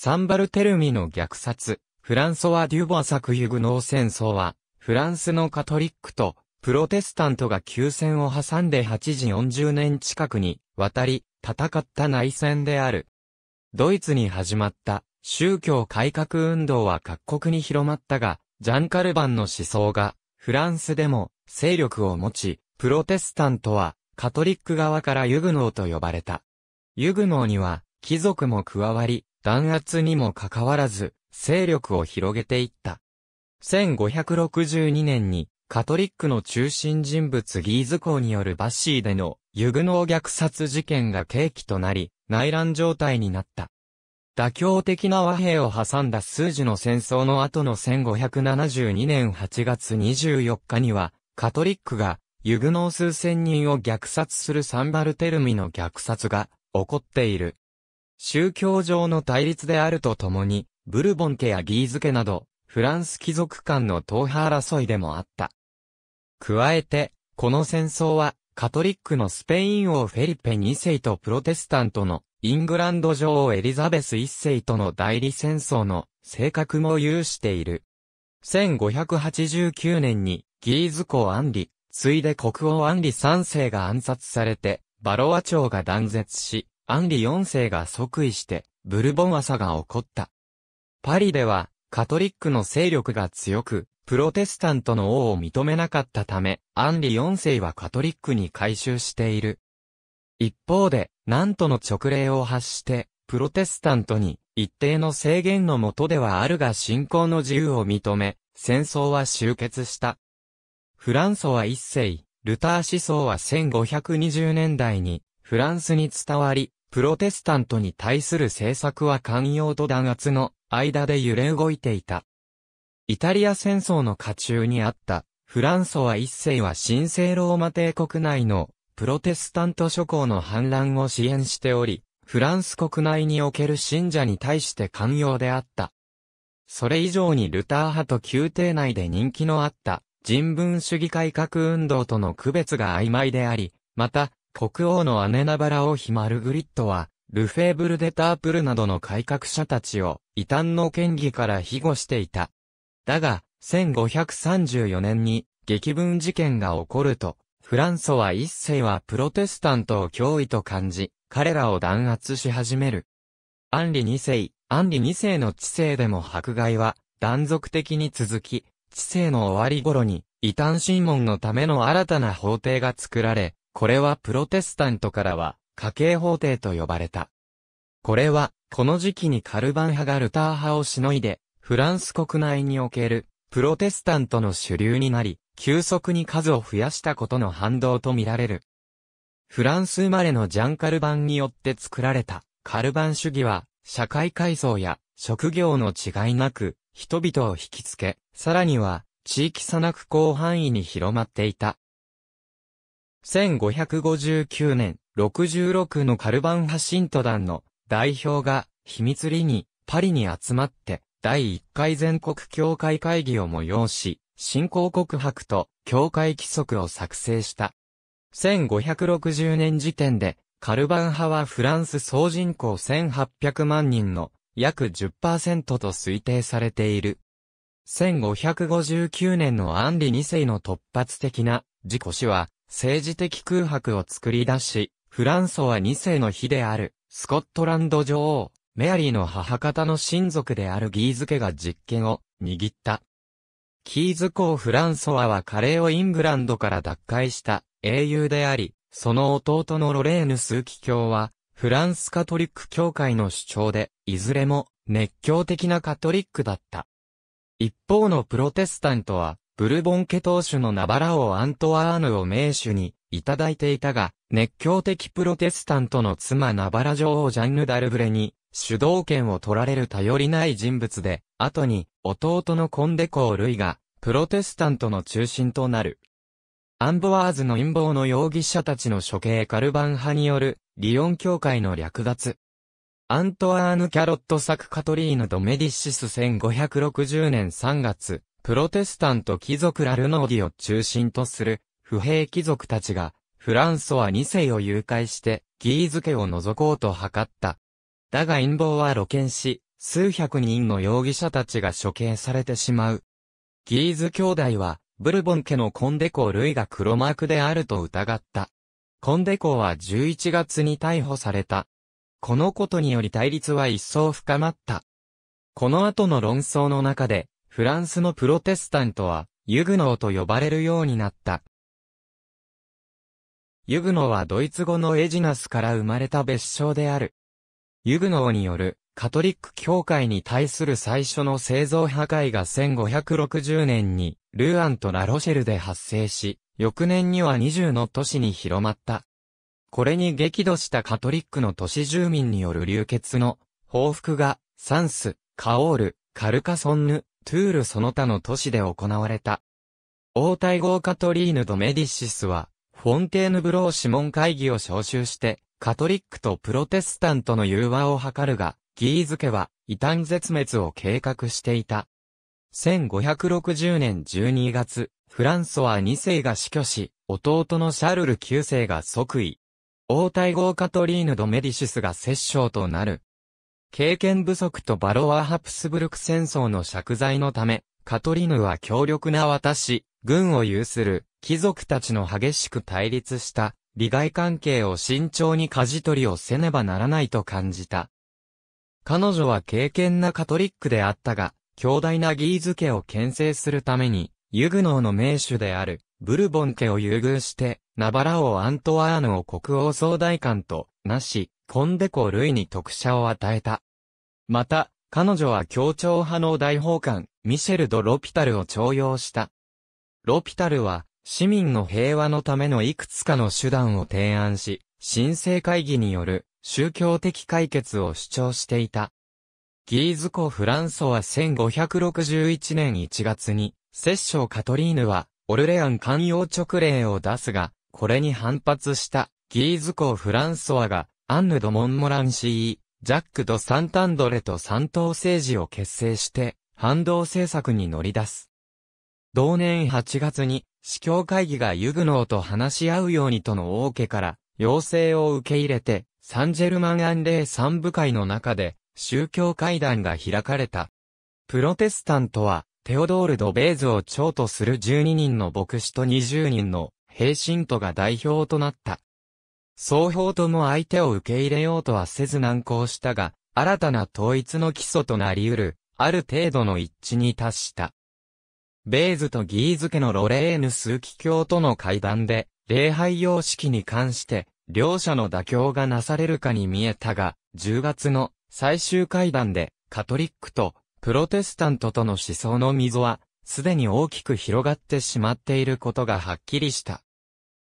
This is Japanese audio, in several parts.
サンバルテルミの虐殺、フランソワ・デュボア作ユグノー戦争は、フランスのカトリックとプロテスタントが休戦を挟んで8時40年近くに渡り戦った内戦である。ドイツに始まった宗教改革運動は各国に広まったが、ジャンカルバンの思想がフランスでも勢力を持ち、プロテスタントはカトリック側からユグノーと呼ばれた。ユグノーには貴族も加わり、弾圧にもかかわらず、勢力を広げていった。1562年に、カトリックの中心人物ギーズ公によるバッシーでのユグノー虐殺事件が契機となり、内乱状態になった。妥協的な和平を挟んだ数字の戦争の後の1572年8月24日には、カトリックがユグノー数千人を虐殺するサンバルテルミの虐殺が起こっている。宗教上の対立であるとともに、ブルボン家やギーズ家など、フランス貴族間の党派争いでもあった。加えて、この戦争は、カトリックのスペイン王フェリペ2世とプロテスタントのイングランド女王エリザベス1世との代理戦争の性格も有している。1589年にギーズ公アンリ、ついで国王アンリ3世が暗殺されて、バロア朝が断絶し、アンリ4世が即位して、ブルボン朝が起こった。パリでは、カトリックの勢力が強く、プロテスタントの王を認めなかったため、アンリ4世はカトリックに改宗している。一方で、なんとの直令を発して、プロテスタントに一定の制限のもとではあるが信仰の自由を認め、戦争は終結した。フランソは一世、ルター思想は1520年代にフランスに伝わり、プロテスタントに対する政策は寛容と弾圧の間で揺れ動いていた。イタリア戦争の下中にあったフランソワ一世は神聖ローマ帝国内のプロテスタント諸侯の反乱を支援しており、フランス国内における信者に対して寛容であった。それ以上にルター派と宮廷内で人気のあった人文主義改革運動との区別が曖昧であり、また、国王の姉なばら王妃マルグリットは、ルフェーブル・デ・タープルなどの改革者たちを異端の権威から庇護していた。だが、1534年に激文事件が起こると、フランソは一世はプロテスタントを脅威と感じ、彼らを弾圧し始める。アンリ二世、アンリ二世の知性でも迫害は断続的に続き、知性の終わり頃に異端審問のための新たな法廷が作られ、これはプロテスタントからは、家計法廷と呼ばれた。これは、この時期にカルバン派がルター派をしのいで、フランス国内における、プロテスタントの主流になり、急速に数を増やしたことの反動とみられる。フランス生まれのジャン・カルバンによって作られた、カルバン主義は、社会階層や、職業の違いなく、人々を引きつけ、さらには、地域差なく広範囲に広まっていた。1559年、66のカルバン派ント団の代表が秘密裏にパリに集まって第1回全国教会会議を催し、新興告白と教会規則を作成した。1560年時点でカルバン派はフランス総人口1800万人の約10%と推定されている。1559年のアンリ2世の突発的な事故死は政治的空白を作り出し、フランソは2世の妃である、スコットランド女王、メアリーの母方の親族であるギーズ家が実権を握った。キーズ公フランソワはカレーをイングランドから脱会した英雄であり、その弟のロレーヌ枢機卿は、フランスカトリック教会の主張で、いずれも熱狂的なカトリックだった。一方のプロテスタントは、ブルボン家当主のナバラ王アントワーヌを名手にいただいていたが、熱狂的プロテスタントの妻ナバラ女王ジャンヌ・ダルブレに主導権を取られる頼りない人物で、後に弟のコンデコー・ルイがプロテスタントの中心となる。アンボワーズの陰謀の容疑者たちの処刑カルバン派によるリヨン教会の略奪。アントワーヌ・キャロット作カトリーヌ・ド・メディシス1560年3月、プロテスタント貴族ラルノーディを中心とする、不平貴族たちが、フランソワ2世を誘拐して、ギーズ家を除こうと図った。だが陰謀は露見し、数百人の容疑者たちが処刑されてしまう。ギーズ兄弟は、ブルボン家のコンデコルイが黒幕であると疑った。コンデコは11月に逮捕された。このことにより対立は一層深まった。この後の論争の中で、フランスのプロテスタントは、ユグノーと呼ばれるようになった。ユグノーはドイツ語のエジナスから生まれた別称である。ユグノーによるカトリック教会に対する最初の製造破壊が1560年にルーアンとラロシェルで発生し、翌年には20の都市に広まった。これに激怒したカトリックの都市住民による流血の報復がサンス、カオール、カルカソンヌ、トゥールその他の都市で行われた。王太后カトリーヌ・ド・メディシスは、フォンテーヌブロー諮問会議を招集して、カトリックとプロテスタントの融和を図るが、ギーズ家は異端絶滅を計画していた。1560年12月、フランソワ2世が死去し、弟のシャルル9世が即位。王太后カトリーヌ・ド・メディシスが摂政となる。経験不足とバロア・ハプスブルク戦争の借罪のため、カトリヌは強力な私、軍を有する貴族たちの激しく対立した利害関係を慎重に舵取りをせねばならないと感じた。彼女は敬虔なカトリックであったが、強大なギーズ家を牽制するために、ユグノーの名手である、ブルボン家を優遇して、ナバラ王アントワーヌを国王総大官と、なし、コンデコ・ルイに特赦を与えた。また、彼女は協調派の大法官、ミシェル・ド・ロピタルを徴用した。ロピタルは、市民の平和のためのいくつかの手段を提案し、新生会議による宗教的解決を主張していた。ギーズコ・フランソは1561年1月に、摂政カトリーヌは、オルレアン寛用直令を出すが、これに反発した、ギーズコ・フランソワが、アンヌ・ド・モンモランシー、ジャック・ド・サンタンドレと三党政治を結成して、反動政策に乗り出す。同年8月に、司教会議がユグノーと話し合うようにとの王家から、要請を受け入れて、サンジェルマンアンレイ三部会の中で、宗教会談が開かれた。プロテスタントは、テオドール・ド・ベーズを長とする12人の牧師と20人の平信徒が代表となった。双方とも相手を受け入れようとはせず難航したが、新たな統一の基礎となり得る、ある程度の一致に達した。ベーズとギーズ家のロレーヌ数奇教との会談で、礼拝様式に関して、両者の妥協がなされるかに見えたが、10月の最終会談で、カトリックとプロテスタントとの思想の溝は、すでに大きく広がってしまっていることがはっきりした。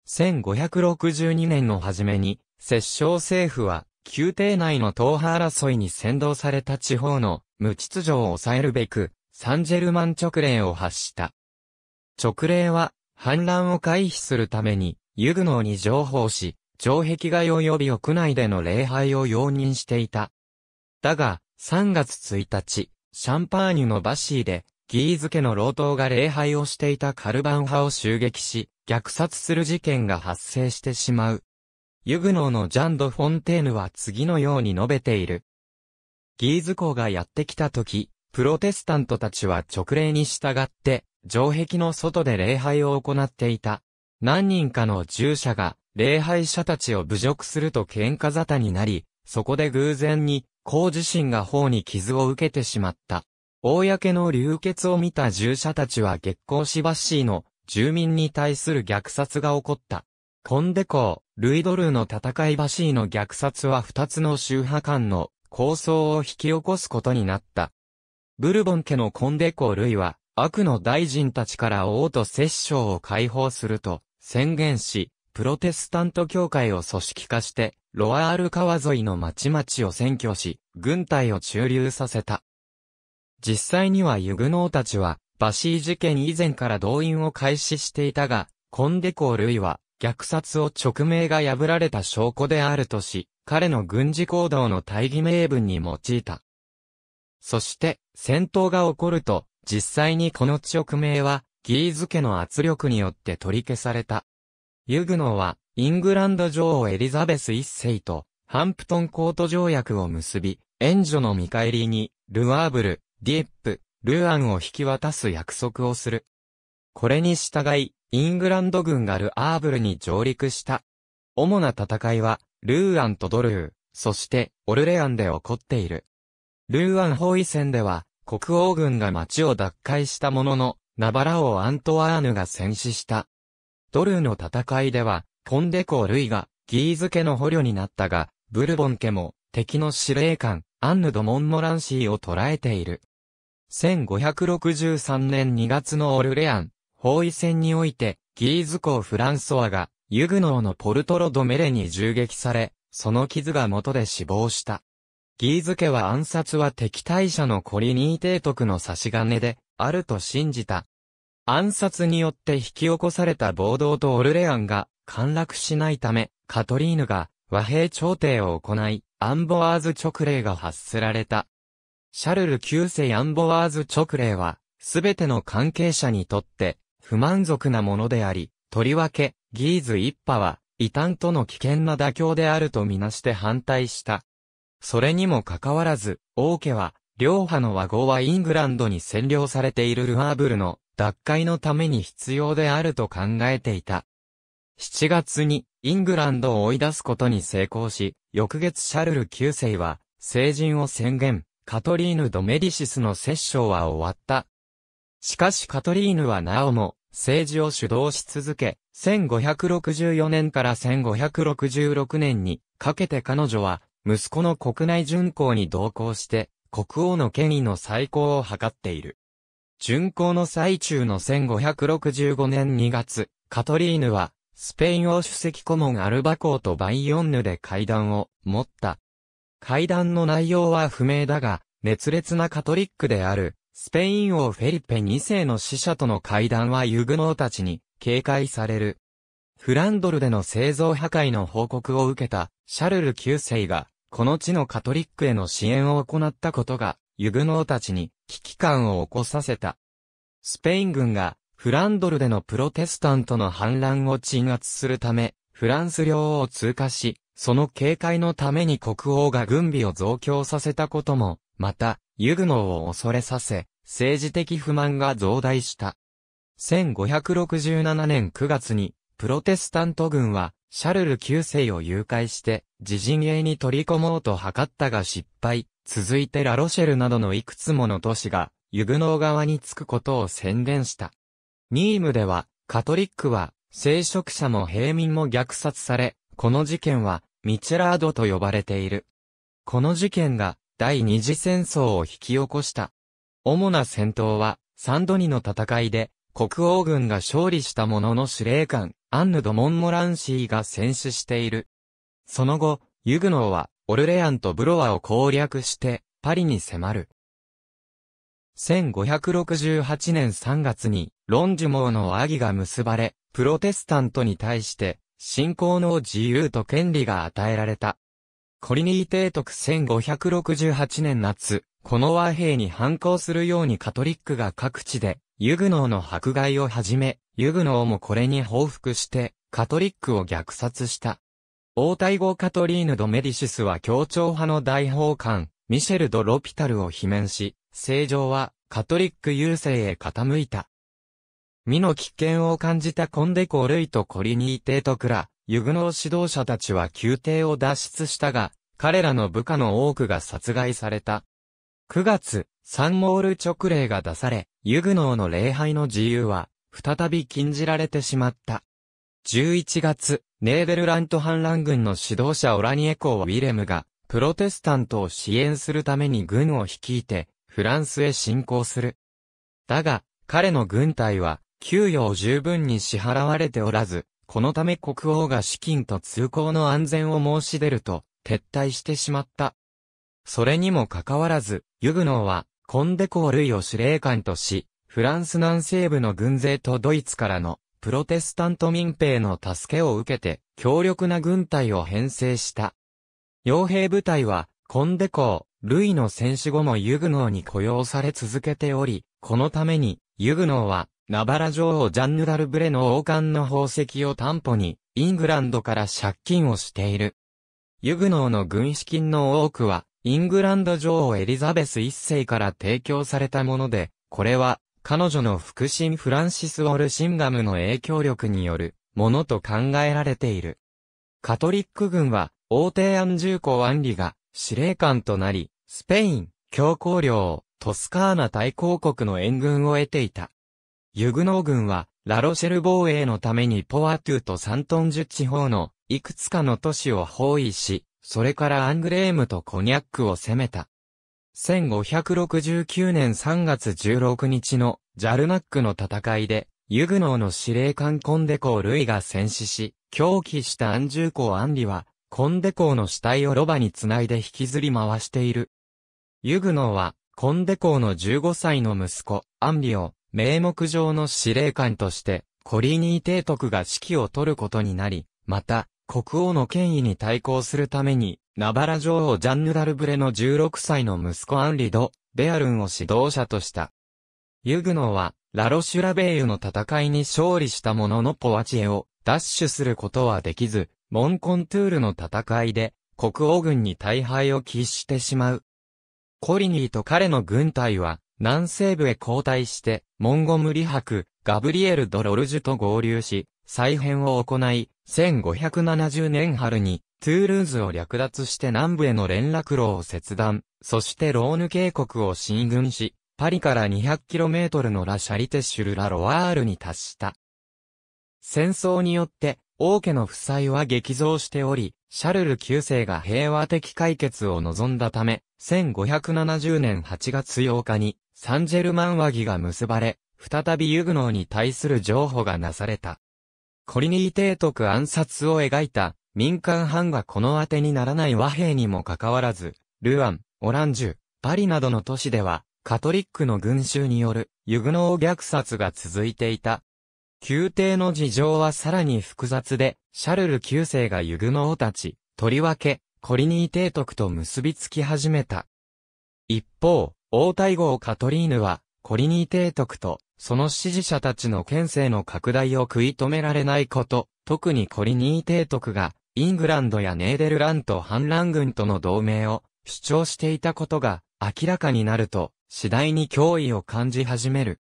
1562年の初めに、摂政政府は、宮廷内の党派争いに先導された地方の無秩序を抑えるべく、サンジェルマン直令を発した。直令は、反乱を回避するために、ユグノーに情報し、城壁外及び屋内での礼拝を容認していた。だが、3月1日、シャンパーニュのバシーで、ギーズ家の老頭が礼拝をしていたカルバン派を襲撃し、虐殺する事件が発生してしまう。ユグノーのジャンド・フォンテーヌは次のように述べている。ギーズ公がやってきた時、プロテスタントたちは直令に従って、城壁の外で礼拝を行っていた。何人かの従者が、礼拝者たちを侮辱すると喧嘩沙汰になり、そこで偶然に、公自身が頬に傷を受けてしまった。公の流血を見た従者たちは月光しバッシーの住民に対する虐殺が起こった。コンデコー、ルイドルーの戦いバシーの虐殺は二つの宗派間の抗争を引き起こすことになった。ブルボン家のコンデコー・ルイは、悪の大臣たちから王と摂政を解放すると宣言し、プロテスタント教会を組織化して、ロアール川沿いの町々を占拠し、軍隊を駐留させた。実際にはユグノーたちは、バシー事件以前から動員を開始していたが、コンデコールイは、虐殺を直命が破られた証拠であるとし、彼の軍事行動の大義名分に用いた。そして、戦闘が起こると、実際にこの直命は、ギーズ家の圧力によって取り消された。ユグノは、イングランド女王エリザベス一世と、ハンプトンコート条約を結び、援助の見返りに、ルアーブル、ディップ、ルーアンを引き渡す約束をする。これに従い、イングランド軍がルアーブルに上陸した。主な戦いは、ルーアンとドルー、そしてオルレアンで起こっている。ルーアン包囲戦では、国王軍が町を奪回したものの、ナバラ王アントワーヌが戦死した。ドルーの戦いでは、コンデコルイが、ギーズ家の捕虜になったが、ブルボン家も、敵の司令官、アンヌ・ド・モンモランシーを捕らえている。1563年2月のオルレアン、包囲戦において、ギーズ公フランソワが、ユグノーのポルトロ・ド・メレに銃撃され、その傷が元で死亡した。ギーズ家は暗殺は敵対者のコリニー提督の差し金で、あると信じた。暗殺によって引き起こされた暴動とオルレアンが陥落しないため、カトリーヌが和平調停を行い、アンボワーズ勅令が発せられた。シャルル9世アンボワーズ直令は、すべての関係者にとって、不満足なものであり、とりわけ、ギーズ一派は、異端との危険な妥協であるとみなして反対した。それにもかかわらず、王家は、両派の和合はイングランドに占領されているルアーブルの脱会のために必要であると考えていた。7月にイングランドを追い出すことに成功し、翌月シャルル9世は成人を宣言、カトリーヌ・ド・メディシスの摂政は終わった。しかしカトリーヌはなおも、政治を主導し続け、1564年から1566年にかけて彼女は、息子の国内巡行に同行して、国王の権威の再興を図っている。巡行の最中の1565年2月、カトリーヌは、スペイン王主席顧問アルバコーとバイヨンヌで会談を持った。会談の内容は不明だが、熱烈なカトリックである、スペイン王フェリペ2世の死者との会談はユグノーたちに警戒される。フランドルでの製造破壊の報告を受けたシャルル9世が、この地のカトリックへの支援を行ったことが、ユグノーたちに危機感を起こさせた。スペイン軍がフランドルでのプロテスタントの反乱を鎮圧するため、フランス領を通過し、その警戒のために国王が軍備を増強させたことも、また、ユグノーを恐れさせ、政治的不満が増大した。1567年9月に、プロテスタント軍は、シャルル九世を誘拐して、自陣営に取り込もうと図ったが失敗、続いてラロシェルなどのいくつもの都市が、ユグノー側につくことを宣言した。ニームでは、カトリックは、聖職者も平民も虐殺され、この事件は、ミチェラードと呼ばれている。この事件が第二次戦争を引き起こした。主な戦闘は、サンドニの戦いで、国王軍が勝利したものの司令官、アンヌ・ド・モンモランシーが戦死している。その後、ユグノーは、オルレアンとブロワを攻略して、パリに迫る。1568年3月に、ロンジュモーのアギが結ばれ、プロテスタントに対して、信仰の自由と権利が与えられた。コリニー提督1568年夏、この和平に反抗するようにカトリックが各地で、ユグノーの迫害をはじめ、ユグノーもこれに報復して、カトリックを虐殺した。王太后カトリーヌ・ド・メディシスは協調派の大法官、ミシェル・ド・ロピタルを罷免し、政情はカトリック優勢へ傾いた。身の危険を感じたコンデコ・ルイとコリニーテートクラ、ユグノー指導者たちは宮廷を脱出したが、彼らの部下の多くが殺害された。9月、サンモール勅令が出され、ユグノーの礼拝の自由は、再び禁じられてしまった。11月、ネーベルラント反乱軍の指導者オラニエー・ウィレムが、プロテスタントを支援するために軍を率いて、フランスへ侵攻する。だが、彼の軍隊は、給与を十分に支払われておらず、このため国王が資金と通行の安全を申し出ると、撤退してしまった。それにもかかわらず、ユグノーは、コンデコー類を司令官とし、フランス南西部の軍勢とドイツからの、プロテスタント民兵の助けを受けて、強力な軍隊を編成した。傭兵部隊は、コンデコー、ルイの戦死後もユグノーに雇用され続けており、このために、ユグノーは、ナバラ女王ジャンヌ・ダルブレの王冠の宝石を担保に、イングランドから借金をしている。ユグノーの軍資金の多くは、イングランド女王エリザベス一世から提供されたもので、これは、彼女の腹心フランシス・オルシンガムの影響力によるものと考えられている。カトリック軍は、王帝安住ジ安ー公が司令官となり、スペイン、強行領、トスカーナ大公国の援軍を得ていた。ユグノー軍は、ラロシェル防衛のためにポアトゥとサントンジュ地方のいくつかの都市を包囲し、それからアングレームとコニャックを攻めた。1569年3月16日のジャルナックの戦いで、ユグノーの司令官コンデコー・ルイが戦死し、狂気したアンジュコー・アンリは、コンデコーの死体をロバにつないで引きずり回している。ユグノーは、コンデコーの15歳の息子、アンリを、名目上の司令官として、コリニー提督が指揮を取ることになり、また、国王の権威に対抗するために、ナバラ女王ジャンヌ・ダルブレの16歳の息子アンリド・ベアルンを指導者とした。ユグノは、ラロシュラベーユの戦いに勝利したもののポワチエを奪取することはできず、モンコントゥールの戦いで、国王軍に大敗を喫してしまう。コリニーと彼の軍隊は、南西部へ交代して、モンゴムリ伯、ガブリエル・ド・ロルジュと合流し、再編を行い、1570年春に、トゥールーズを略奪して南部への連絡路を切断、そしてローヌ渓谷を進軍し、パリから 200km のラ・シャリテシュル・ラ・ロワールに達した。戦争によって、王家の負債は激増しており、シャルル9世が平和的解決を望んだため、1570年8月8日にサンジェルマン和議が結ばれ、再びユグノーに対する譲歩がなされた。コリニー提督暗殺を描いた民間藩がこの当てにならない和平にもかかわらず、ルアン、オランジュ、パリなどの都市では、カトリックの群衆によるユグノー虐殺が続いていた。宮廷の事情はさらに複雑で、シャルル9世がユグノオたち、とりわけ、コリニー提督と結びつき始めた。一方、王太后カトリーヌは、コリニー提督と、その支持者たちの権勢の拡大を食い止められないこと、特にコリニー提督が、イングランドやネーデルラント反乱軍との同盟を主張していたことが明らかになると、次第に脅威を感じ始める。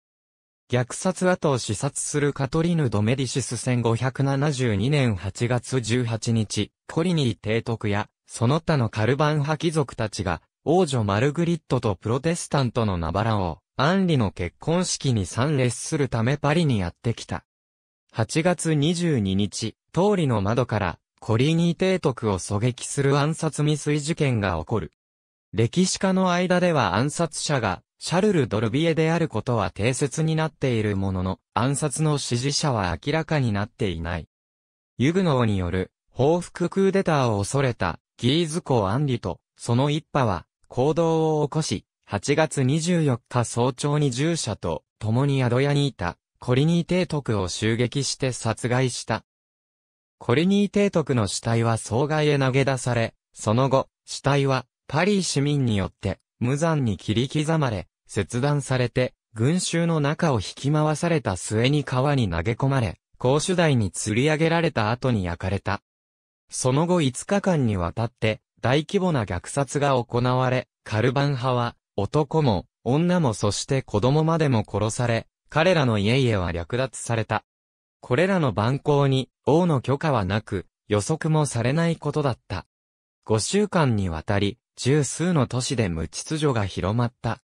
虐殺後を視察するカトリヌ・ドメディシス1572年8月18日、コリニー提督や、その他のカルバン派貴族たちが、王女マルグリットとプロテスタントのナバラを、アンリの結婚式に参列するためパリにやってきた。8月22日、通りの窓から、コリニー提督を狙撃する暗殺未遂事件が起こる。歴史家の間では暗殺者がシャルル・ドルビエであることは定説になっているものの、暗殺の支持者は明らかになっていない。ユグノーによる報復クーデターを恐れたギーズコ・アンリと、その一派は行動を起こし、8月24日早朝に従者と共に宿屋にいたコリニー帝徳を襲撃して殺害した。コリニー帝徳の死体は総外へ投げ出され、その後、死体はパリ市民によって無残に切り刻まれ、切断されて、群衆の中を引き回された末に川に投げ込まれ、公主台に釣り上げられた後に焼かれた。その後5日間にわたって、大規模な虐殺が行われ、カルバン派は、男も、女もそして子供までも殺され、彼らの家々は略奪された。これらの蛮行に、王の許可はなく、予測もされないことだった。5週間にわたり、十数の都市で無秩序が広まった。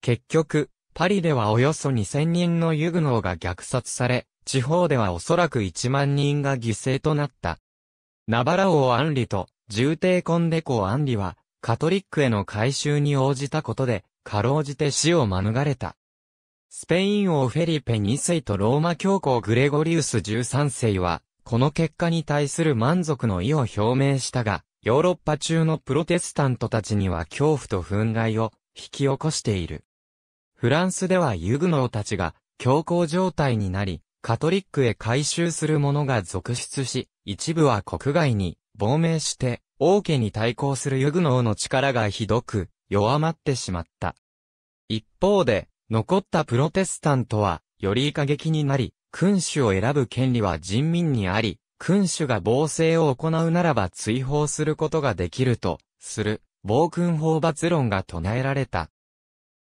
結局、パリではおよそ2000人のユグノーが虐殺され、地方ではおそらく1万人が犠牲となった。ナバラ王アンリと、重帝コンデコアンリは、カトリックへの改修に応じたことで、かろうじて死を免れた。スペイン王フェリペ2世とローマ教皇グレゴリウス13世は、この結果に対する満足の意を表明したが、ヨーロッパ中のプロテスタントたちには恐怖と憤慨を引き起こしている。フランスではユグノーたちが強硬状態になり、カトリックへ改宗する者が続出し、一部は国外に亡命して、王家に対抗するユグノーの力がひどく弱まってしまった。一方で、残ったプロテスタントは、より過激になり、君主を選ぶ権利は人民にあり、君主が暴政を行うならば追放することができると、する、暴君法罰論が唱えられた。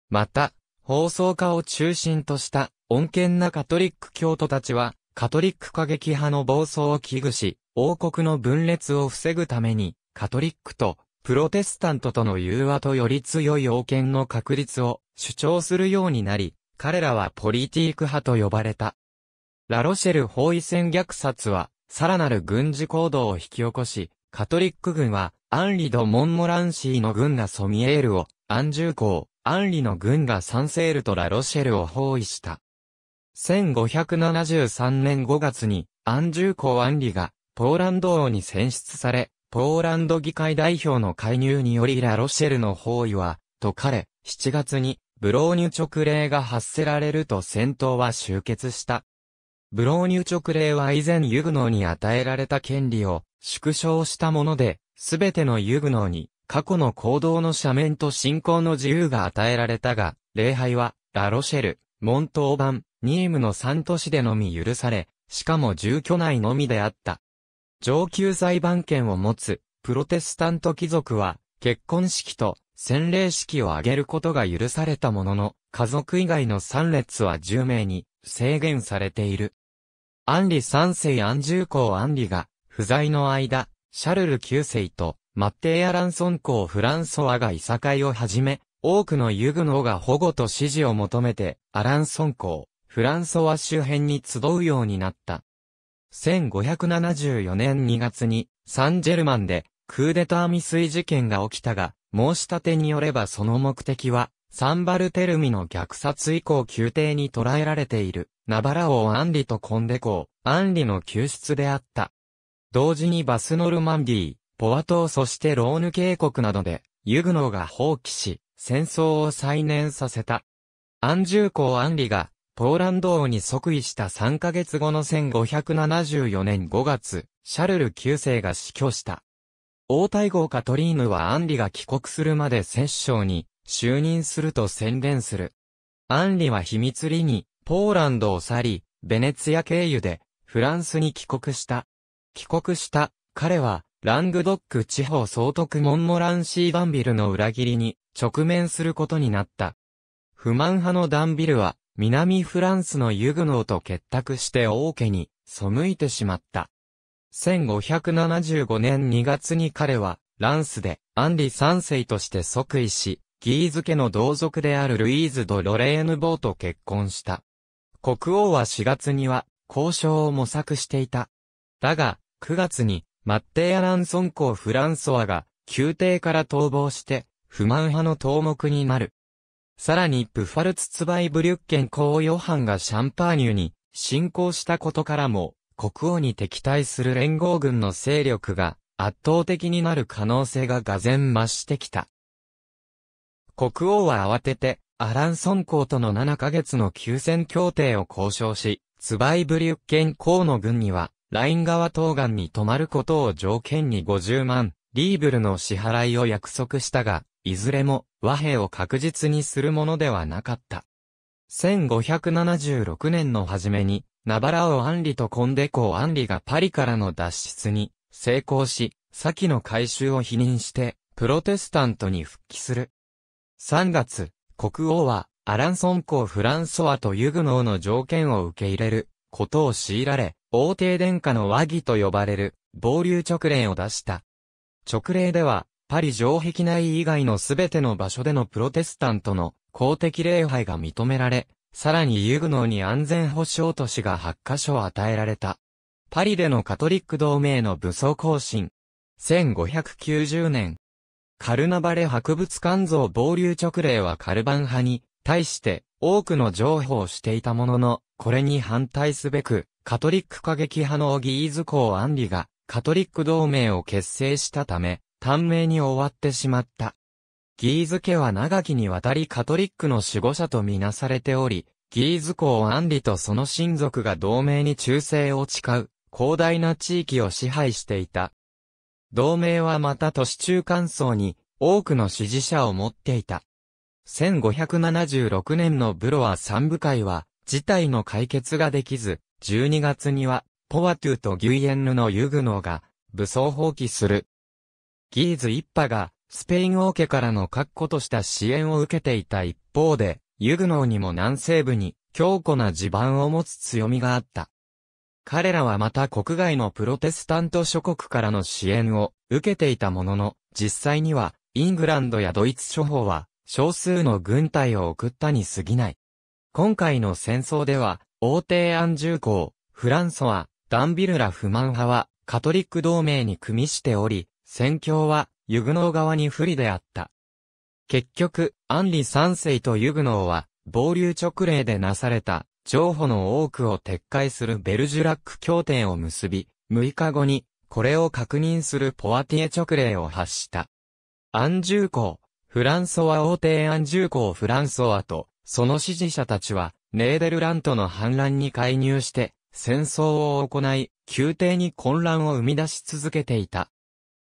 また、放送家を中心とした穏健なカトリック教徒たちは、カトリック過激派の暴走を危惧し、王国の分裂を防ぐために、カトリックとプロテスタントとの融和とより強い王権の確立を主張するようになり、彼らはポリティーク派と呼ばれた。ラロシェル包囲戦虐殺は、さらなる軍事行動を引き起こし、カトリック軍は、アンリド・モンモランシーの軍がソミエールを、安住港、アンリの軍がサンセールとラロシェルを包囲した。1573年5月に、アンジュー公アンリが、ポーランド王に選出され、ポーランド議会代表の介入によりラロシェルの包囲は、と彼、7月に、ブローニュ直令が発せられると戦闘は終結した。ブローニュ直令は以前ユグノーに与えられた権利を縮小したもので、すべてのユグノーに過去の行動の斜面と信仰の自由が与えられたが、礼拝は、ラロシェル、モントーバン、ニームの3都市でのみ許され、しかも住居内のみであった。上級裁判権を持つ、プロテスタント貴族は、結婚式と洗礼式を挙げることが許されたものの、家族以外の参列は10名に制限されている。アンリ3世アン重公アンリが不在の間、シャルル9世とマッテイ・アランソン公フランソワがいさかいをはじめ、多くのユグノーが保護と支持を求めて、アランソン公、フランソワ周辺に集うようになった。1574年2月に、サンジェルマンで、クーデター未遂事件が起きたが、申し立てによればその目的は、サンバルテルミの虐殺以降宮廷に捕らえられている、ナバラ王アンリとコンデ公、アンリの救出であった。同時にバスノルマンディー、ポワ島そしてローヌ渓谷などで、ユグノーが放棄し、戦争を再燃させた。安住公安里が、ポーランド王に即位した3ヶ月後の1574年5月、シャルル9世が死去した。王太后カトリーヌはアンリが帰国するまで摂政に就任すると宣伝する。アンリは秘密裏にポーランドを去り、ベネツィア経由でフランスに帰国した。帰国した彼はラングドック地方総督モンモランシーダンビルの裏切りに直面することになった。不満派のダンビルは、南フランスのユグノーと結託して王家に背いてしまった。1575年2月に彼は、ランスで、アンリ三世として即位し、ギーズ家の同族であるルイーズ・ド・ロレーヌ・ボーと結婚した。国王は4月には、交渉を模索していた。だが、9月に、マッテイ・アランソン公フランソワが、宮廷から逃亡して、不満派の頭目になる。さらにプファルツツバイブリュッケン公ヨハンがシャンパーニュに侵攻したことからも、国王に敵対する連合軍の勢力が圧倒的になる可能性ががぜん増してきた。国王は慌てて、アランソン公との7ヶ月の休戦協定を交渉し、ツバイブリュッケン公の軍には、ライン川東岸に泊まることを条件に50万、リーブルの支払いを約束したが、いずれも和平を確実にするものではなかった。1576年の初めに、ナバラオ・アンリとコンデコ・アンリがパリからの脱出に成功し、先の改修を否認して、プロテスタントに復帰する。3月、国王は、アランソン公フランソワとユグノーの条件を受け入れる、ことを強いられ、王帝殿下の和議と呼ばれる、暴流直令を出した。直令では、パリ城壁内以外のすべての場所でのプロテスタントの公的礼拝が認められ、さらにユグノーに安全保障都市が8カ所与えられた。パリでのカトリック同盟の武装行進。1590年。カルナバレ博物館像暴流直令はカルバン派に対して多くの譲歩をしていたものの、これに反対すべく、カトリック過激派のギーズ公アンリが、カトリック同盟を結成したため、短命に終わってしまった。ギーズ家は長きにわたりカトリックの守護者とみなされており、ギーズ公アンリとその親族が同盟に忠誠を誓う、広大な地域を支配していた。同盟はまた都市中間層に多くの支持者を持っていた。1576年のブロア三部会は、事態の解決ができず、12月には、ポワトゥとギュイエンヌのユグノーが、武装放棄する。ギーズ一派が、スペイン王家からの確固とした支援を受けていた一方で、ユグノーにも南西部に強固な地盤を持つ強みがあった。彼らはまた国外のプロテスタント諸国からの支援を受けていたものの、実際にはイングランドやドイツ諸法は少数の軍隊を送ったに過ぎない。今回の戦争では王帝安住公、フランソワ、ダンビルラ不満派は、カトリック同盟に組みしており、戦況は、ユグノー側に不利であった。結局、アンリ三世とユグノーは、暴流直令でなされた、譲歩の多くを撤回するベルジュラック協定を結び、6日後に、これを確認するポアティエ直令を発した。アンジュー公、フランソワ王帝アンジュー公フランソワと、その支持者たちは、ネーデルラントの反乱に介入して、戦争を行い、宮廷に混乱を生み出し続けていた。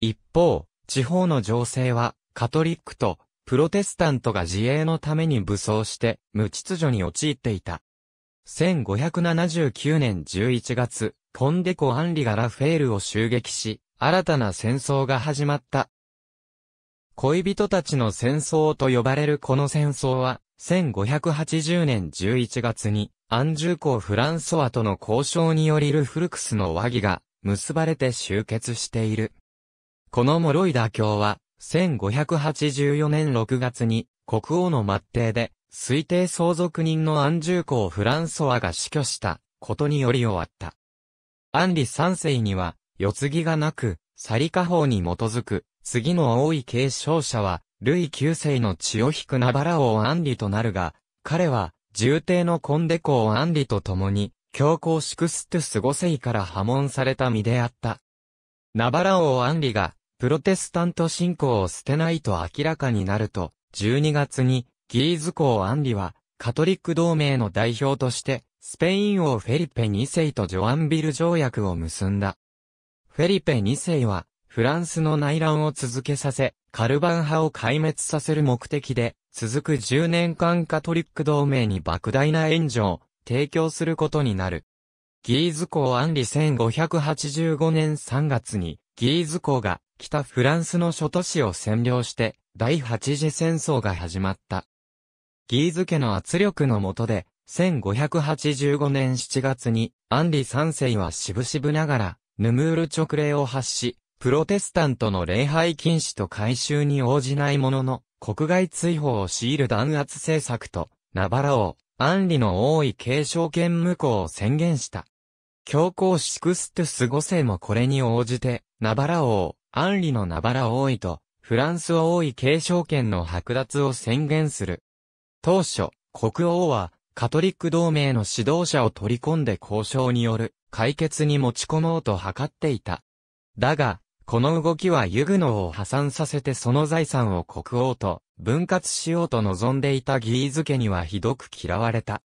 一方、地方の情勢は、カトリックとプロテスタントが自衛のために武装して、無秩序に陥っていた。1579年11月、コンデコ・アンリがラフェールを襲撃し、新たな戦争が始まった。恋人たちの戦争と呼ばれるこの戦争は、1580年11月に、アンジュ公フランソワとの交渉によりルフルクスの和議が結ばれて集結している。このモロイダ教は、1584年6月に国王の末帝で推定相続人の安住公フランソワが死去したことにより終わった。アンリ三世には、世継ぎがなく、サリカ法に基づく、次の多い継承者は、ルイ9世の血を引くナバラ王アンリとなるが、彼は、重帝のコンデ王アンリと共に、教皇シクストゥス五世から破門された身であった。ナバラ王アンリが、プロテスタント信仰を捨てないと明らかになると、12月に、ギーズ公アンリは、カトリック同盟の代表として、スペイン王フェリペ2世とジョアンビル条約を結んだ。フェリペ2世は、フランスの内乱を続けさせ、カルバン派を壊滅させる目的で、続く10年間カトリック同盟に莫大な援助を提供することになる。ギーズ公アンリ1585年3月に、ギーズ公が北フランスの諸都市を占領して、第8次戦争が始まった。ギーズ家の圧力の下で、1585年7月に、アンリ3世はしぶしぶながら、ヌムール勅令を発し、プロテスタントの礼拝禁止と改修に応じないものの、国外追放を強いる弾圧政策と、ナバラ王、アンリの王位継承権無効を宣言した。教皇シクストゥス5世もこれに応じて、ナバラ王、アンリのナバラ王位と、フランス王位継承権の剥奪を宣言する。当初、国王は、カトリック同盟の指導者を取り込んで交渉による解決に持ち込もうと図っていた。だが、この動きはユグノを破産させてその財産を国王と分割しようと望んでいたギーズ家にはひどく嫌われた。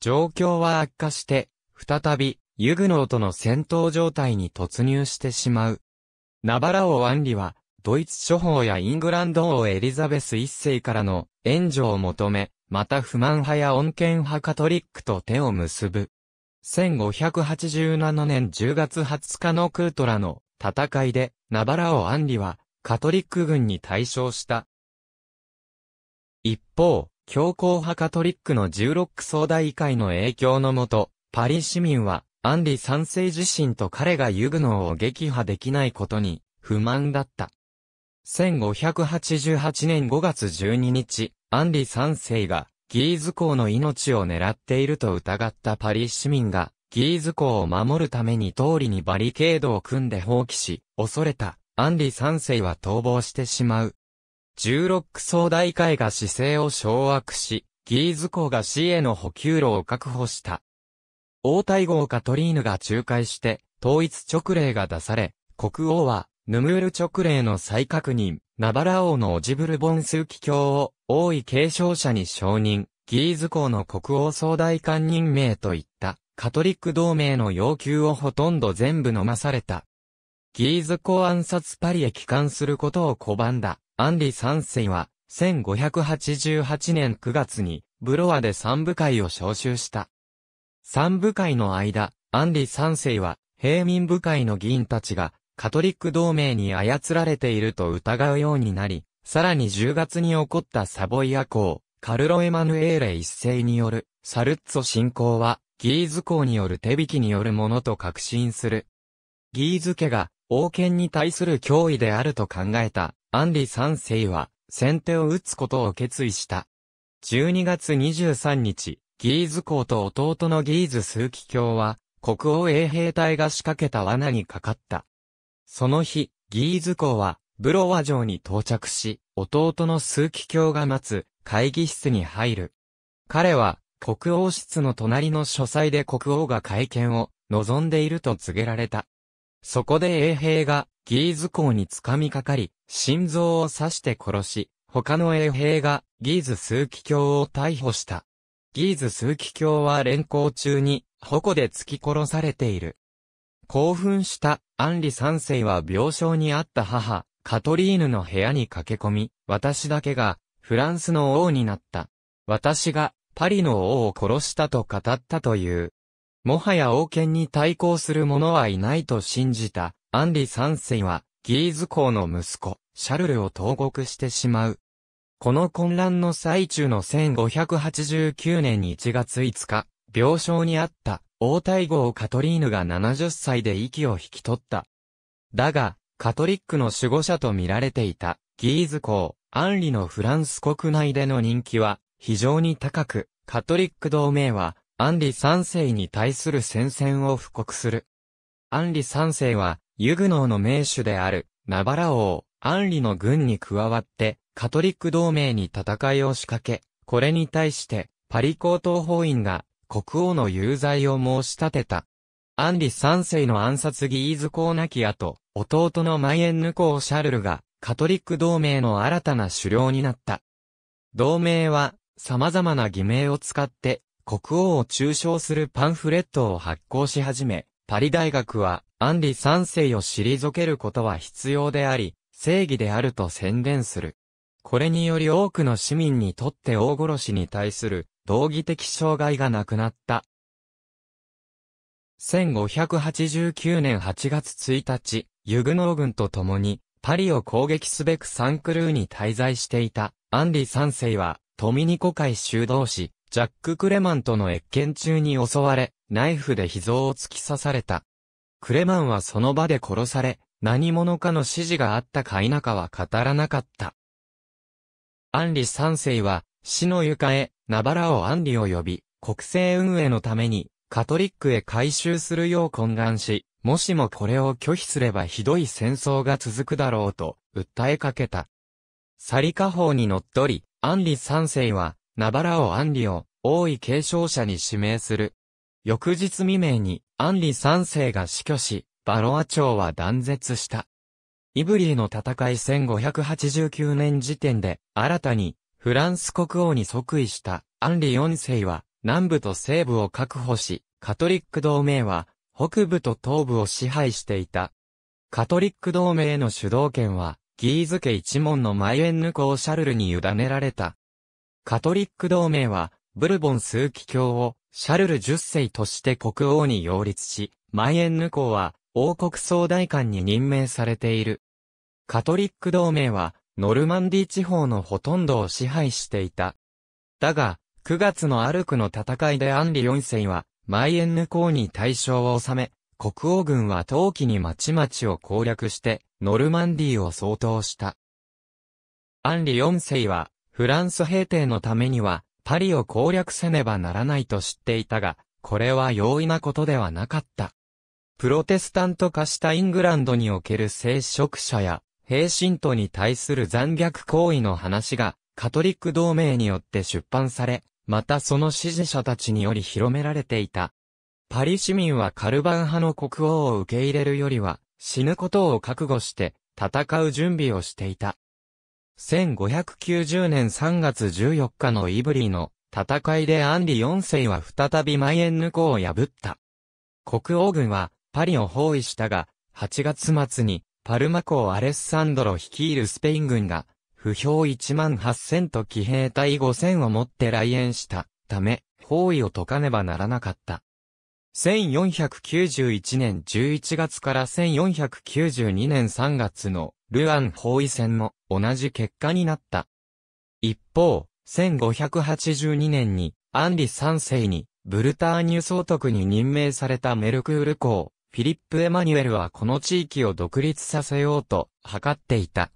状況は悪化して、再び、ユグノーとの戦闘状態に突入してしまう。ナバラ王アンリは、ドイツ諸法やイングランド王エリザベス一世からの援助を求め、また不満派や恩恵派カトリックと手を結ぶ。1587年10月20日のクートラの戦いで、ナバラオ・アンリは、カトリック軍に対象した。一方、強硬派カトリックの16区総大会の影響のもと、パリ市民は、アンリ3世自身と彼がユグノーを撃破できないことに、不満だった。1588年5月12日、アンリ3世が、ギーズ公の命を狙っていると疑ったパリ市民が、ギーズ港を守るために通りにバリケードを組んで放棄し、恐れた、アンリ三世は逃亡してしまう。16総大会が姿勢を掌握し、ギーズ港が市への補給路を確保した。王太后カトリーヌが仲介して、統一直令が出され、国王は、ヌムール直令の再確認、ナバラ王のオジブルボンスーキ教を、王位継承者に承認、ギーズ公の国王総大官任命といった。カトリック同盟の要求をほとんど全部飲まされた。ギーズ公暗殺パリへ帰還することを拒んだ、アンリ三世は、1588年9月に、ブロワで三部会を招集した。三部会の間、アンリ三世は、平民部会の議員たちが、カトリック同盟に操られていると疑うようになり、さらに10月に起こったサボイア公、カルロ・エマヌエーレ一世による、サルッツォ侵攻は、ギーズ公による手引きによるものと確信する。ギーズ家が王権に対する脅威であると考えたアンリ三世は先手を打つことを決意した。12月23日、ギーズ公と弟のギーズ数奇卿は国王衛兵隊が仕掛けた罠にかかった。その日、ギーズ公はブロワ城に到着し、弟の数奇卿が待つ会議室に入る。彼は国王室の隣の書斎で国王が会見を望んでいると告げられた。そこで衛兵がギーズ港に掴みかかり、心臓を刺して殺し、他の衛兵がギーズ枢機卿を逮捕した。ギーズ枢機卿は連行中に矛で突き殺されている。興奮したアンリ三世は病床にあった母、カトリーヌの部屋に駆け込み、私だけがフランスの王になった。私がパリの王を殺したと語ったという。もはや王権に対抗する者はいないと信じた、アンリ三世は、ギーズ公の息子、シャルルを投獄してしまう。この混乱の最中の1589年1月5日、病床にあった王太后カトリーヌが70歳で息を引き取った。だが、カトリックの守護者と見られていたギーズ公、アンリのフランス国内での人気は非常に高く、カトリック同盟は、アンリ三世に対する戦線を布告する。アンリ三世は、ユグノーの名手である、ナバラ王、アンリの軍に加わって、カトリック同盟に戦いを仕掛け、これに対して、パリ高等法院が、国王の有罪を申し立てた。アンリ三世の暗殺ギーズ・コーナキアと、弟のマイエンヌ・コー・シャルルが、カトリック同盟の新たな首領になった。同盟は、様々な偽名を使って、国王を中傷するパンフレットを発行し始め、パリ大学は、アンリ三世を退けることは必要であり、正義であると宣伝する。これにより多くの市民にとって大殺しに対する道義的障害がなくなった。1589年8月1日、ユグノー軍と共にパリを攻撃すべくサンクルーに滞在していたアンリ三世はトミニコ会修道士、ジャック・クレマンとの越見中に襲われ、ナイフで蔵を突き刺された。クレマンはその場で殺され、何者かの指示があったか否かは語らなかった。アンリ三世は、死の床へ、ナバラをアンリを呼び、国政運営のために、カトリックへ回収するよう懇願し、もしもこれを拒否すればひどい戦争が続くだろうと、訴えかけた。サリカ法に則っり、アンリ三世は、ナバラオ・アンリを、王位継承者に指名する。翌日未明に、アンリ三世が死去し、バロア朝は断絶した。イブリーの戦い1589年時点で、新たに、フランス国王に即位した、アンリ四世は、南部と西部を確保し、カトリック同盟は、北部と東部を支配していた。カトリック同盟への主導権は、ギーズ家一門のマイエンヌ公シャルルに委ねられた。カトリック同盟は、ブルボン枢機卿を、シャルル10世として国王に擁立し、マイエンヌ公は、王国総大官に任命されている。カトリック同盟は、ノルマンディ地方のほとんどを支配していた。だが、9月のアルクの戦いでアンリ4世は、マイエンヌ公に大勝を収め、国王軍は陶器に町々を攻略して、ノルマンディーを総統した。アンリ四世は、フランス兵艇のためには、パリを攻略せねばならないと知っていたが、これは容易なことではなかった。プロテスタント化したイングランドにおける聖職者や、平信徒に対する残虐行為の話が、カトリック同盟によって出版され、またその支持者たちにより広められていた。パリ市民はカルバン派の国王を受け入れるよりは、死ぬことを覚悟して、戦う準備をしていた。1590年3月14日のイブリーの戦いでアンリ4世は再びマイエンヌ公を破った。国王軍はパリを包囲したが、8月末にパルマ公アレッサンドロ率いるスペイン軍が、不評1万8000と騎兵隊5000を持って来園したため、包囲を解かねばならなかった。1491年11月から1492年3月のルアン包囲戦も同じ結果になった。一方、1582年にアンリ3世にブルターニュ総督に任命されたメルクール公、フィリップ・エマニュエルはこの地域を独立させようと図っていた。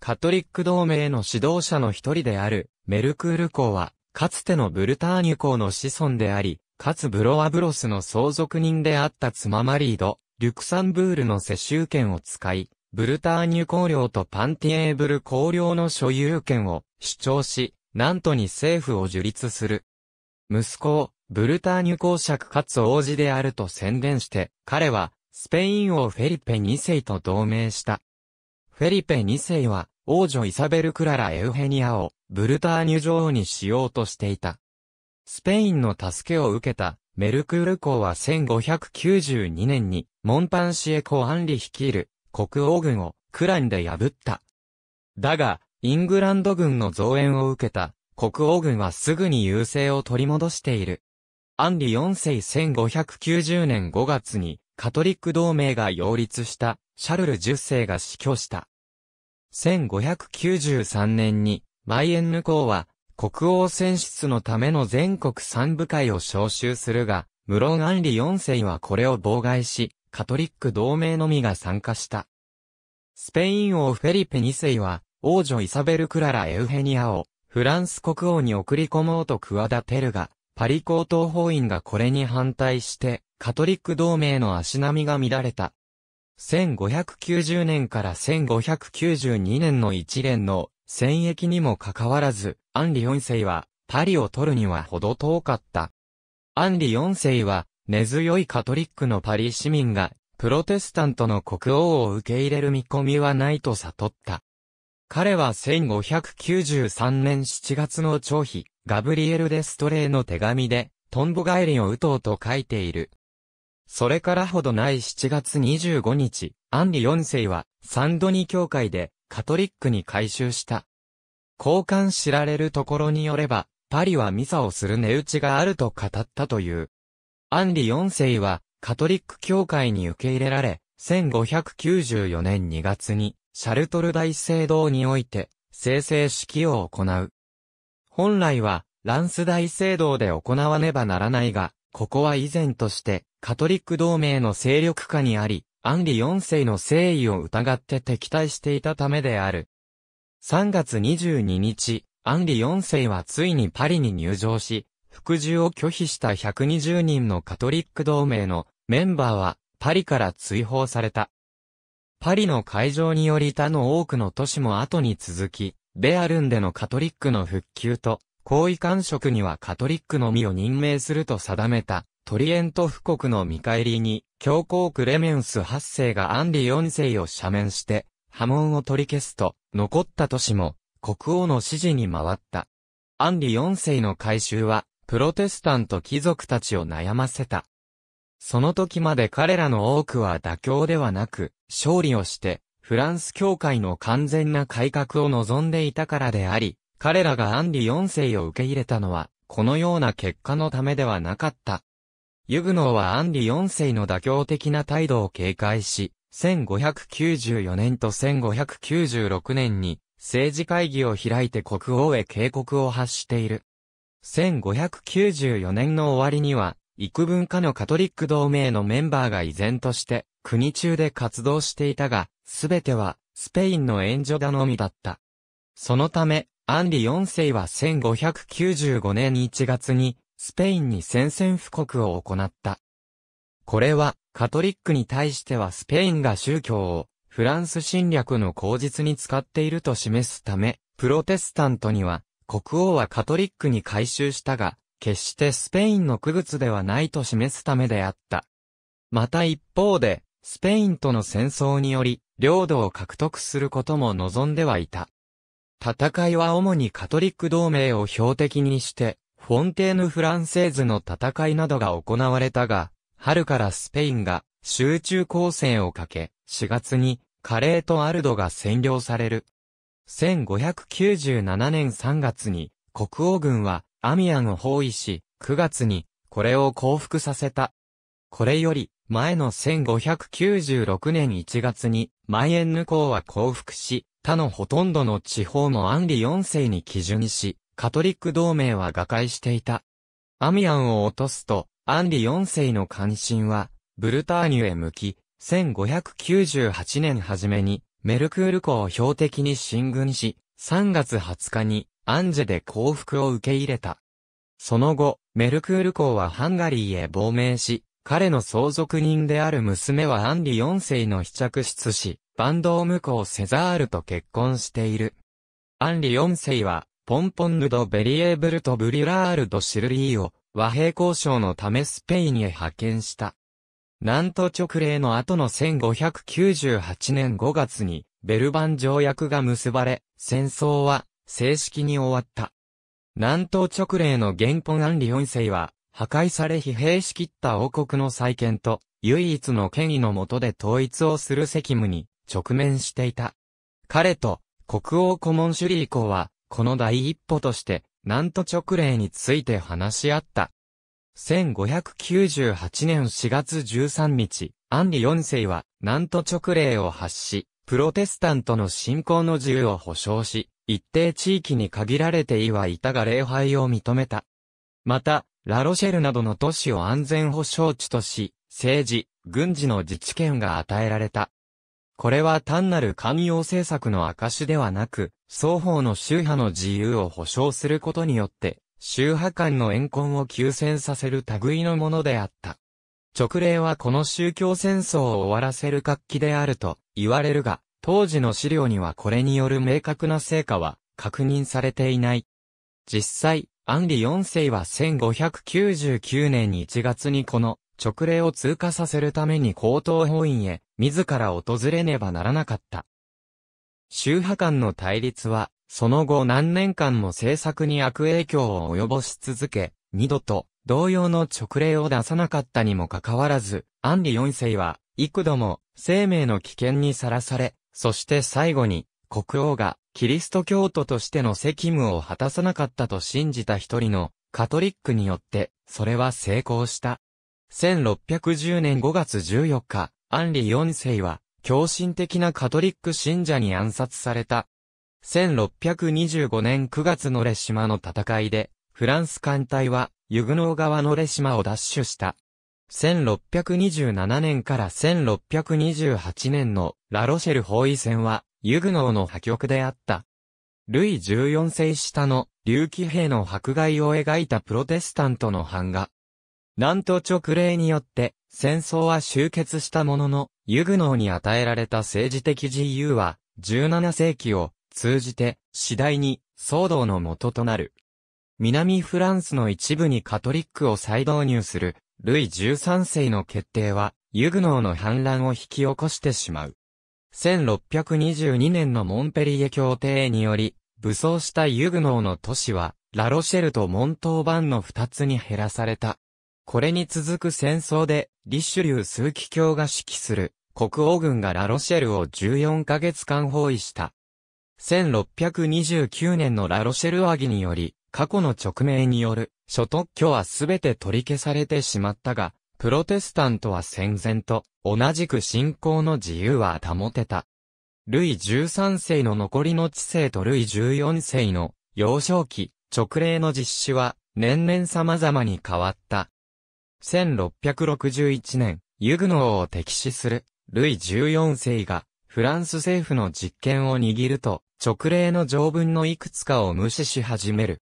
カトリック同盟の指導者の一人であるメルクール公はかつてのブルターニュ公の子孫であり、かつブロアブロスの相続人であった妻マリード、リュクサンブールの世襲権を使い、ブルターニュ公領とパンティエーブル公領の所有権を主張し、なんとに政府を樹立する。息子をブルターニュ公爵かつ王子であると宣伝して、彼はスペイン王フェリペ2世と同盟した。フェリペ2世は王女イサベル・クララ・エウヘニアをブルターニュ女王にしようとしていた。スペインの助けを受けたメルクール公は1592年にモンパンシエ公アンリ率いる国王軍をクランで破った。だが、イングランド軍の増援を受けた国王軍はすぐに優勢を取り戻している。アンリ4世1590年5月にカトリック同盟が擁立したシャルル10世が死去した。1593年に、マイエンヌ公は、国王選出のための全国三部会を招集するが、無論アンリ4世はこれを妨害し、カトリック同盟のみが参加した。スペイン王フェリペ2世は、王女イサベル・クララ・エウヘニアを、フランス国王に送り込もうと企てるが、パリ高等法院がこれに反対して、カトリック同盟の足並みが乱れた。1590年から1592年の一連の戦役にもかかわらず、アンリ四世はパリを取るにはほど遠かった。アンリ四世は根強いカトリックのパリ市民がプロテスタントの国王を受け入れる見込みはないと悟った。彼は1593年7月の長飛、ガブリエル・デストレーの手紙で、トンボ帰りを打とうと書いている。それからほどない7月25日、アンリ4世は、サンドニ教会で、カトリックに改修した。交換知られるところによれば、パリはミサをする値打ちがあると語ったという。アンリ4世は、カトリック教会に受け入れられ、1594年2月に、シャルトル大聖堂において、生成式を行う。本来は、ランス大聖堂で行わねばならないが、ここは以前として、カトリック同盟の勢力下にあり、アンリ4世の誠意を疑って敵対していたためである。3月22日、アンリ4世はついにパリに入場し、服従を拒否した120人のカトリック同盟のメンバーはパリから追放された。パリの会場により他の多くの都市も後に続き、ベアルンでのカトリックの復旧と、行位官職にはカトリックのみを任命すると定めたトリエント布国の見返りに、教皇クレメンス8世がアンリ4世を赦免して、波紋を取り消すと、残った都市も、国王の指示に回った。アンリ4世の改修は、プロテスタント貴族たちを悩ませた。その時まで彼らの多くは妥協ではなく、勝利をして、フランス教会の完全な改革を望んでいたからであり、彼らがアンリ4世を受け入れたのは、このような結果のためではなかった。ユグノーはアンリ4世の妥協的な態度を警戒し、1594年と1596年に政治会議を開いて国王へ警告を発している。1594年の終わりには、幾分かのカトリック同盟のメンバーが依然として国中で活動していたが、すべてはスペインの援助頼みだった。そのため、アンリ4世は1595年1月にスペインに宣戦布告を行った。これは、カトリックに対してはスペインが宗教を、フランス侵略の口実に使っていると示すため、プロテスタントには、国王はカトリックに改宗したが、決してスペインの区別ではないと示すためであった。また一方で、スペインとの戦争により、領土を獲得することも望んではいた。戦いは主にカトリック同盟を標的にして、フォンテーヌ・フランセーズの戦いなどが行われたが、春からスペインが集中攻勢をかけ、4月にカレーとアルドが占領される。1597年3月に国王軍はアミアンを包囲し、9月にこれを降伏させた。これより前の1596年1月にマイエンヌ公は降伏し、他のほとんどの地方もアンリ4世に基準にし、カトリック同盟は瓦解していた。アミアンを落とすと、アンリ4世の関心は、ブルターニュへ向き、1598年初めに、メルクール湖を標的に進軍し、3月20日に、アンジェで降伏を受け入れた。その後、メルクール公はハンガリーへ亡命し、彼の相続人である娘はアンリ4世の被着室し、バンドーム公セザールと結婚している。アンリ4世は、ポンポンヌド・ベリエーブルとブリラールド・シルリーを和平交渉のためスペインへ派遣した。南都直令の後の1598年5月にベルバン条約が結ばれ、戦争は正式に終わった。南東直令の原本案理4世は破壊され疲弊しきった王国の再建と唯一の権威の下で統一をする責務に直面していた。彼と国王顧問主リ以降はこの第一歩として、南都直令について話し合った。1598年4月13日、アンリ4世は、南都直令を発し、プロテスタントの信仰の自由を保障し、一定地域に限られていはいたが礼拝を認めた。また、ラロシェルなどの都市を安全保障地とし、政治、軍事の自治権が与えられた。これは単なる寛容政策の証ではなく、双方の宗派の自由を保障することによって、宗派間の怨恨を休戦させる類のものであった。直令はこの宗教戦争を終わらせる活気であると言われるが、当時の資料にはこれによる明確な成果は確認されていない。実際、アンリ4世は1599年1月にこの直令を通過させるために高等法院へ自ら訪れねばならなかった。宗派間の対立は、その後何年間も政策に悪影響を及ぼし続け、二度と同様の直令を出さなかったにもかかわらず、アンリ4世は幾度も生命の危険にさらされ、そして最後に国王がキリスト教徒としての責務を果たさなかったと信じた一人のカトリックによって、それは成功した。1610年5月14日、アンリ4世は、狂信的なカトリック信者に暗殺された。1625年9月のレシマの戦いで、フランス艦隊は、ユグノー側のレシマを奪取した。1627年から1628年のラロシェル包囲戦は、ユグノーの破局であった。ルイ14世下の、竜騎兵の迫害を描いたプロテスタントの版画、南都直令によって戦争は終結したものの、ユグノーに与えられた政治的自由は、17世紀を通じて次第に騒動の元となる。南フランスの一部にカトリックを再導入する、ルイ13世の決定は、ユグノーの反乱を引き起こしてしまう。1622年のモンペリエ協定により、武装したユグノーの都市は、ラロシェルとモントーバンの二つに減らされた。これに続く戦争で、リッシュリュー枢機卿が指揮する国王軍がラロシェルを14ヶ月間包囲した。1629年のラロシェル和議により、過去の直命による所特許はすべて取り消されてしまったが、プロテスタントは戦前と同じく信仰の自由は保てた。ルイ13世の残りの知性とルイ14世の幼少期、直令の実施は年々様々に変わった。1661年、ユグノーを敵視する、ルイ14世が、フランス政府の実権を握ると、直令の条文のいくつかを無視し始める。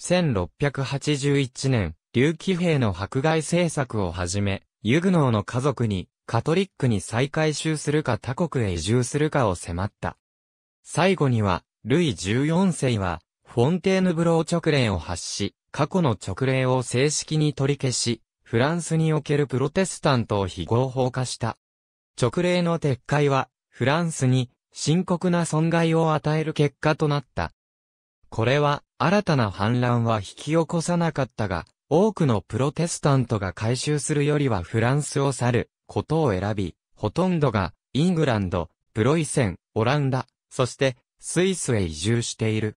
1681年、竜騎兵の迫害政策をはじめ、ユグノーの家族に、カトリックに再改修するか他国へ移住するかを迫った。最後には、ルイ14世は、フォンテーヌブロー直令を発し、過去の直令を正式に取り消し、フランスにおけるプロテスタントを非合法化した。直令の撤回は、フランスに深刻な損害を与える結果となった。これは、新たな反乱は引き起こさなかったが、多くのプロテスタントが回収するよりはフランスを去ることを選び、ほとんどがイングランド、プロイセン、オランダ、そしてスイスへ移住している。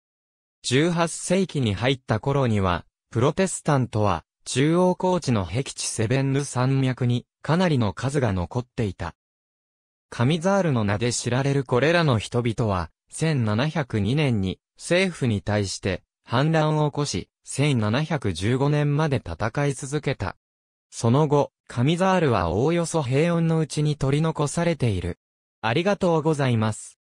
18世紀に入った頃には、プロテスタントは中央高地の壁地セベンヌ山脈にかなりの数が残っていた。カミザールの名で知られるこれらの人々は、1702年に政府に対して反乱を起こし、1715年まで戦い続けた。その後、カミザールはおおよそ平穏のうちに取り残されている。ありがとうございます。